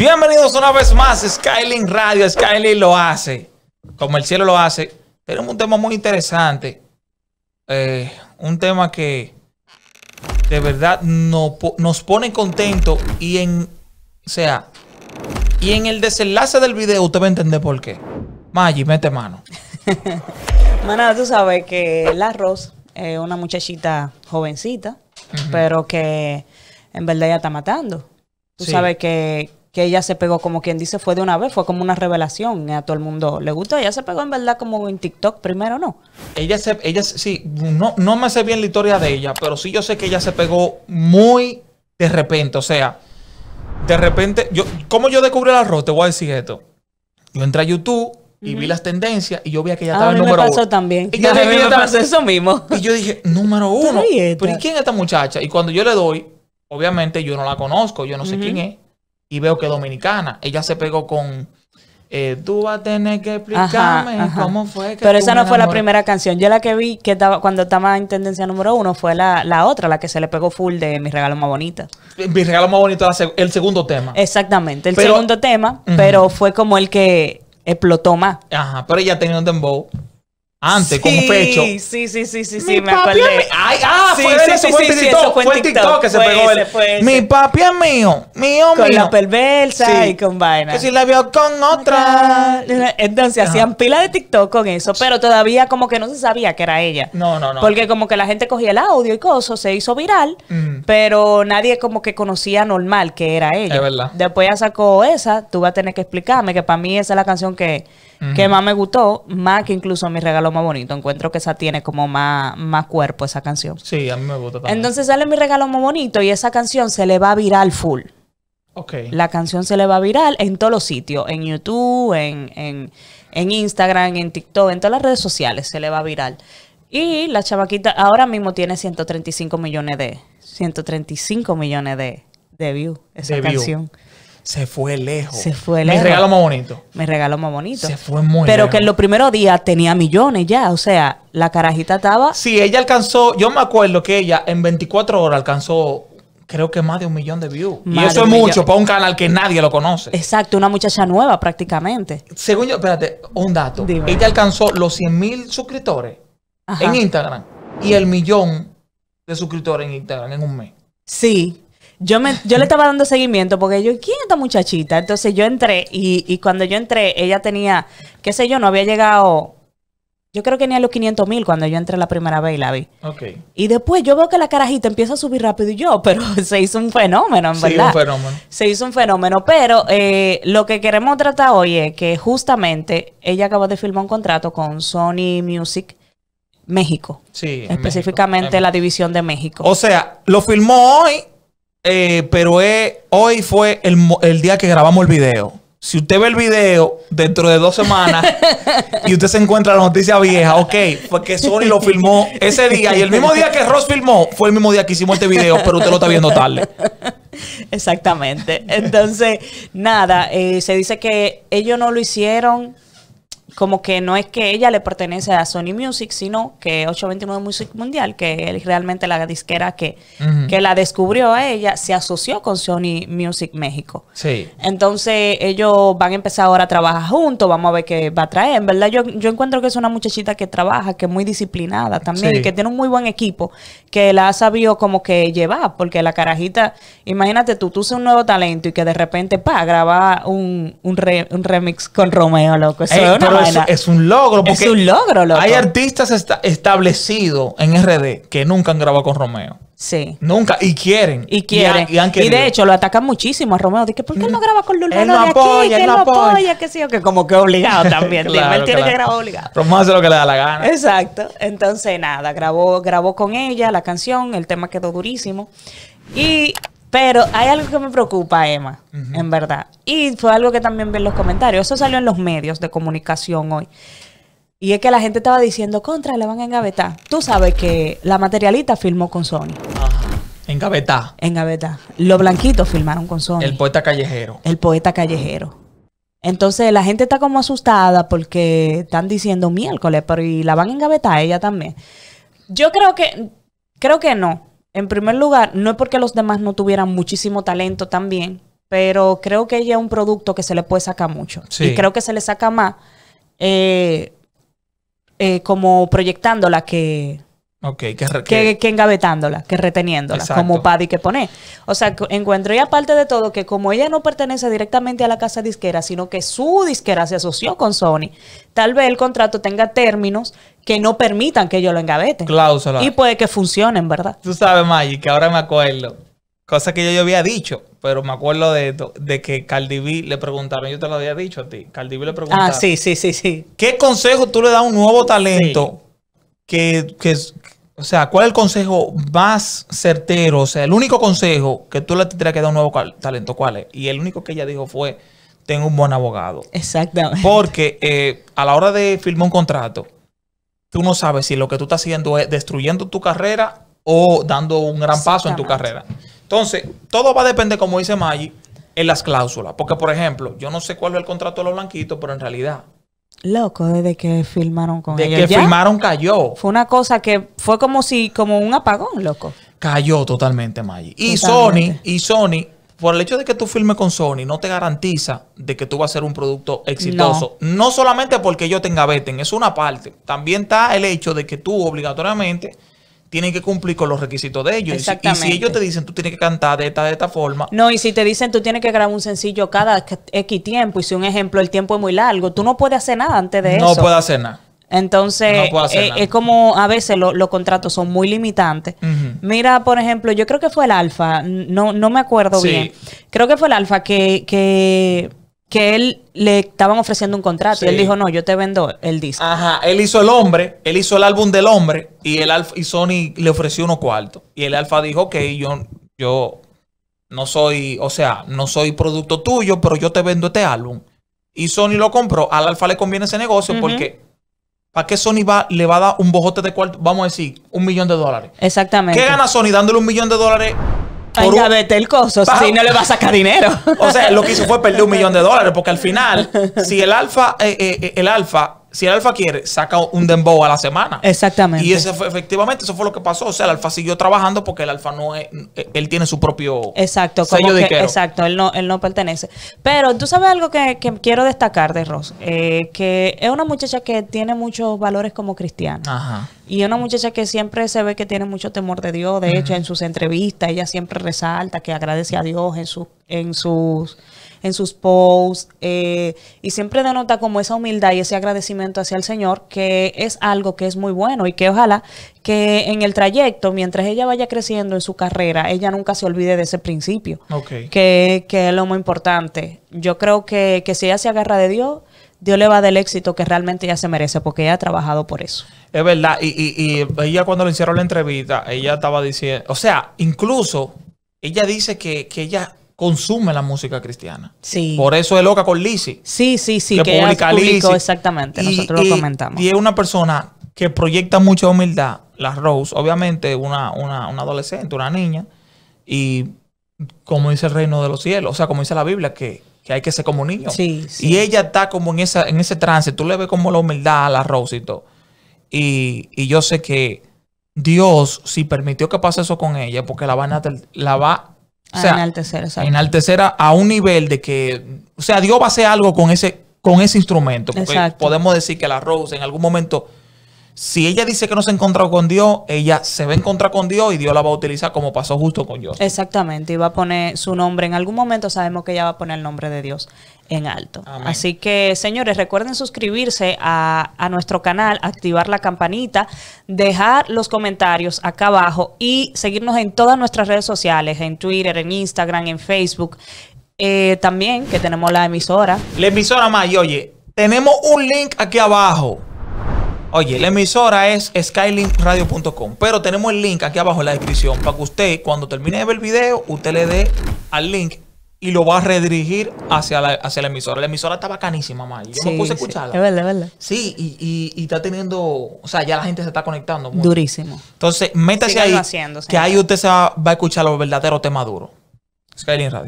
Bienvenidos una vez más a Radio. Skyline lo hace, como el cielo lo hace. Tenemos un tema muy interesante. Eh, un tema que de verdad nos pone contento y en, o sea, y en el desenlace del video usted va a entender por qué. Maggie, mete mano. Manada, tú sabes que la Ross es una muchachita jovencita, pero que en verdad ya está matando. Tú sabes que, que ella se pegó, como quien dice, fue de una vez, fue como una revelación a todo el mundo. ¿Le gusta Ella se pegó en verdad como en TikTok primero, ¿no? Ella se, ella sí, no, no me sé bien la historia de ella, pero sí yo sé que ella se pegó muy de repente. O sea, de repente, yo, ¿cómo yo descubrí el arroz? Te voy a decir esto. Yo entré a YouTube y vi las tendencias y yo vi que ella ah, estaba en número uno. también. Y yo dije, eso mismo. Y yo dije, número uno. ¿Pero y quién es esta muchacha? Y cuando yo le doy, obviamente yo no la conozco, yo no sé quién es y veo que Dominicana, ella se pegó con... Eh, tú vas a tener que explicarme cómo fue que. Pero esa no fue la primera canción. Yo la que vi que estaba, cuando estaba en tendencia número uno fue la, otra, la que se le pegó full de Mi Regalo Más Bonita. Mi Regalo Más era el segundo tema. Exactamente, el segundo tema, pero fue como el que explotó más. Ajá, pero ella tenía un dembow antes con pecho. Sí, sí, sí, sí, sí, me acordé. Ay, ah, fue sí, fue TikTok, fue, TikTok, que se pegó. Mi papi es mío, mi con la perversa y con vaina. Que si la vio con otra. Entonces hacían pila de TikTok con eso, pero todavía como que no se sabía que era ella. No, no, no. Porque como que la gente cogía el audio y cosas, se hizo viral, mm. pero nadie como que conocía normal que era ella. verdad. Después ya sacó esa, tú vas a tener que explicarme que para mí esa es la canción que, que más me gustó, más que incluso mi regalo más bonito. Encuentro que esa tiene como más, más cuerpo, esa canción. Sí, a mí me gusta Entonces sale mi regalo más bonito y esa canción se le va a viral full. ok La canción se le va a viral en todos los sitios, en YouTube, en, en, en Instagram, en TikTok, en todas las redes sociales se le va a viral. Y la chavaquita ahora mismo tiene 135 millones de 135 millones de, de views esa canción se fue lejos. Se fue lejos. Me regalo más bonito. Me regaló más bonito. Se fue muy Pero que en los primeros días tenía millones ya. O sea, la carajita estaba. Sí, ella alcanzó. Yo me acuerdo que ella en 24 horas alcanzó. Creo que más de un millón de views. y eso es mucho para un canal que nadie lo conoce. Exacto, una muchacha nueva prácticamente. Según yo, espérate, un dato. Ella alcanzó los 100 mil suscriptores en Instagram y el millón de suscriptores en Instagram en un mes. Sí yo, me, yo le estaba dando seguimiento porque yo, ¿quién es esta muchachita? Entonces yo entré y, y cuando yo entré, ella tenía, qué sé yo, no había llegado, yo creo que ni a los 500 mil cuando yo entré la primera vez y la vi. Ok. Y después yo veo que la carajita empieza a subir rápido y yo, pero se hizo un fenómeno, en verdad. Sí, un fenómeno. Se hizo un fenómeno, pero eh, lo que queremos tratar hoy es que justamente ella acaba de firmar un contrato con Sony Music. México. Sí. Específicamente la división de México. O sea, lo firmó hoy eh, pero hoy fue el, día que grabamos el video. Si usted ve el video dentro de dos semanas y usted se encuentra la noticia vieja, ok, porque Sony lo filmó ese día y el mismo día que Ross filmó fue el mismo día que hicimos este video, pero usted lo está viendo tarde. Exactamente. Entonces, nada, eh, se dice que ellos no lo hicieron como que no es que ella le pertenece a Sony Music, sino que 829 Music Mundial, que es realmente la disquera que, que la descubrió a ella, se asoció con Sony Music México. Sí. Entonces ellos van a empezar ahora a trabajar juntos, vamos a ver qué va a traer. En verdad yo, yo encuentro que es una muchachita que trabaja, que es muy disciplinada también, y que tiene un muy buen equipo, que la ha sabido como que llevar, porque la carajita, imagínate tú, tú usas un nuevo talento y que de repente, pa, graba un, un, remix con Romeo, loco. Eso Ey, es, un logro. Porque es un logro, loco. Hay artistas establecidos en RD que nunca han grabado con Romeo. Sí. Nunca. Y quieren. Y quieren. Y, y, de hecho, lo atacan muchísimo a Romeo. Dice, ¿por qué mm. no graba con Lulú? Él no de apoya, él que no apoya, que sí, o que como que obligado también. claro, él tiene que grabar obligado. Romeo hace lo que le da la gana. Exacto. Entonces, nada, grabó, grabó con ella la canción, el tema quedó durísimo. Y pero hay algo que me preocupa, Emma, en verdad. Y fue algo que también vi en los comentarios. Eso salió en los medios de comunicación hoy. Y es que la gente estaba diciendo, contra, la van a engavetar. Tú sabes que la materialista filmó con Sony. En Gaveta. En Gaveta. Los blanquitos filmaron con Sony. El poeta callejero. El poeta callejero. Entonces la gente está como asustada porque están diciendo miércoles, pero y la van a engavetar ella también. Yo creo que, creo que no en primer lugar, no es porque los demás no tuvieran muchísimo talento también, pero creo que ella es un producto que se le puede sacar mucho. Y creo que se le saca más eh, eh como proyectándola que, Ok, que, que, que, engavetándola, que reteniéndola, como Paddy que pone. O sea, encuentro, y aparte de todo, que como ella no pertenece directamente a la casa disquera, sino que su disquera se asoció con Sony, tal vez el contrato tenga términos que no permitan que yo lo engaveten. Cláusula. Y puede que funcionen, ¿verdad? Tú sabes, Maggie, que ahora me acuerdo, cosa que yo, ya había dicho, pero me acuerdo de, de que Cardi B le preguntaron, yo te lo había dicho a ti, Cardi B le preguntaron. Ah, sí, sí, sí, sí. ¿Qué consejo tú le das a un nuevo talento? que, o sea, ¿cuál es el consejo más certero? O sea, el único consejo que tú le tendrías que dar a un nuevo talento, ¿cuál es? Y el único que ella dijo fue, tengo un buen abogado. Exactamente. Porque eh, a la hora de firmar un contrato, tú no sabes si lo que tú estás haciendo es destruyendo tu carrera o dando un gran paso en tu carrera. Entonces, todo va a depender, como dice Maggi, en las cláusulas. Porque, por ejemplo, yo no sé cuál es el contrato de los blanquitos, pero en realidad Loco, desde que filmaron con que filmaron cayó. Fue una cosa que fue como si, como un apagón, loco. Cayó totalmente, Maggie Y Sony, y Sony, por el hecho de que tú filmes con Sony, no te garantiza de que tú vas a ser un producto exitoso. No, solamente porque yo tenga Betten, es una parte. También está el hecho de que tú obligatoriamente tienen que cumplir con los requisitos de ellos. Y si, ellos te dicen, tú tienes que cantar de esta, de esta forma. No, y si te dicen, tú tienes que grabar un sencillo cada X tiempo, y si un ejemplo, el tiempo es muy largo, tú no puedes hacer nada antes de eso. No puedes hacer nada. Entonces, eh, es como a veces los contratos son muy limitantes. Mira, por ejemplo, yo creo que fue el Alfa, no, no me acuerdo bien. Creo que fue el Alfa que, que que él le estaban ofreciendo un contrato y él dijo, no, yo te vendo el disco. Ajá, él hizo El Hombre, él hizo el álbum del Hombre y, el Alfa, y Sony le ofreció unos cuartos. Y el Alfa dijo, ok, yo, yo no soy, o sea, no soy producto tuyo, pero yo te vendo este álbum. Y Sony lo compró, al Alfa le conviene ese negocio porque ¿Para qué Sony va, le va a dar un bojote de cuarto? Vamos a decir, un millón de dólares. Exactamente. ¿Qué gana Sony dándole un millón de dólares vaya a vete el coso no le va a sacar dinero. O sea, lo que hizo fue perder un millón de dólares porque al final, si el alfa, eh, eh, eh, el alfa si el Alfa quiere, saca un dembow a la semana. Exactamente. Y eso fue, efectivamente, eso fue lo que pasó. O sea, el Alfa siguió trabajando porque el Alfa no es, eh, él tiene su propio exacto, sello como que, Exacto, él no, él no pertenece. Pero tú sabes algo que, quiero destacar de Ross, eh, que es una muchacha que tiene muchos valores como cristiana. Ajá. Y una muchacha que siempre se ve que tiene mucho temor de Dios. De hecho, en sus entrevistas, ella siempre resalta que agradece a Dios en, su, en sus en sus posts, eh, y siempre denota como esa humildad y ese agradecimiento hacia el Señor, que es algo que es muy bueno y que ojalá que en el trayecto, mientras ella vaya creciendo en su carrera, ella nunca se olvide de ese principio, que, es lo muy importante. Yo creo que, si ella se agarra de Dios, Dios le va del éxito que realmente ella se merece porque ella ha trabajado por eso. Es verdad, y, y, y ella cuando le hicieron la entrevista, ella estaba diciendo, o sea, incluso ella dice que, que ella consume la música cristiana. Por eso es loca con Lizzy. Sí, sí, sí. Que, que exactamente. Nosotros lo comentamos. Y es una persona que proyecta mucha humildad. La Rose, obviamente, una, adolescente, una niña. Y como dice el reino de los cielos, o sea, como dice la Biblia, que, hay que ser como Sí, Y ella está como en, esa, en ese trance. Tú le ves como la humildad a la Rose y todo. Y, y yo sé que Dios, si permitió que pase eso con ella, porque la, va a, la va o ah, a enaltecer, exacto. enaltecer a, un nivel de que, o sea, Dios va a hacer algo con ese, con ese instrumento. Porque podemos decir que la Rose en algún momento, si ella dice que no se ha encontrado con Dios, ella se va a encontrar con Dios y Dios la va a utilizar como pasó justo con yo Exactamente, y va a poner su nombre. En algún momento sabemos que ella va a poner el nombre de Dios en alto. Así que, señores, recuerden suscribirse a, nuestro canal, activar la campanita, dejar los comentarios acá abajo y seguirnos en todas nuestras redes sociales, en Twitter, en Instagram, en Facebook. Eh, también que tenemos la emisora. La emisora más, oye, tenemos un link aquí abajo. Oye, la emisora es skylinkradio.com, pero tenemos el link aquí abajo en la descripción para que usted, cuando termine de ver el video, usted le dé al link y lo va a redirigir hacia la, emisora. La emisora está bacanísima, más. Yo me puse a escucharla. es verdad, es verdad. Sí, y, está teniendo, o sea, ya la gente se está conectando. Durísimo. Entonces, métase ahí, haciendo, que ahí usted va, va a escuchar los verdaderos temas duros. Skyline Radio.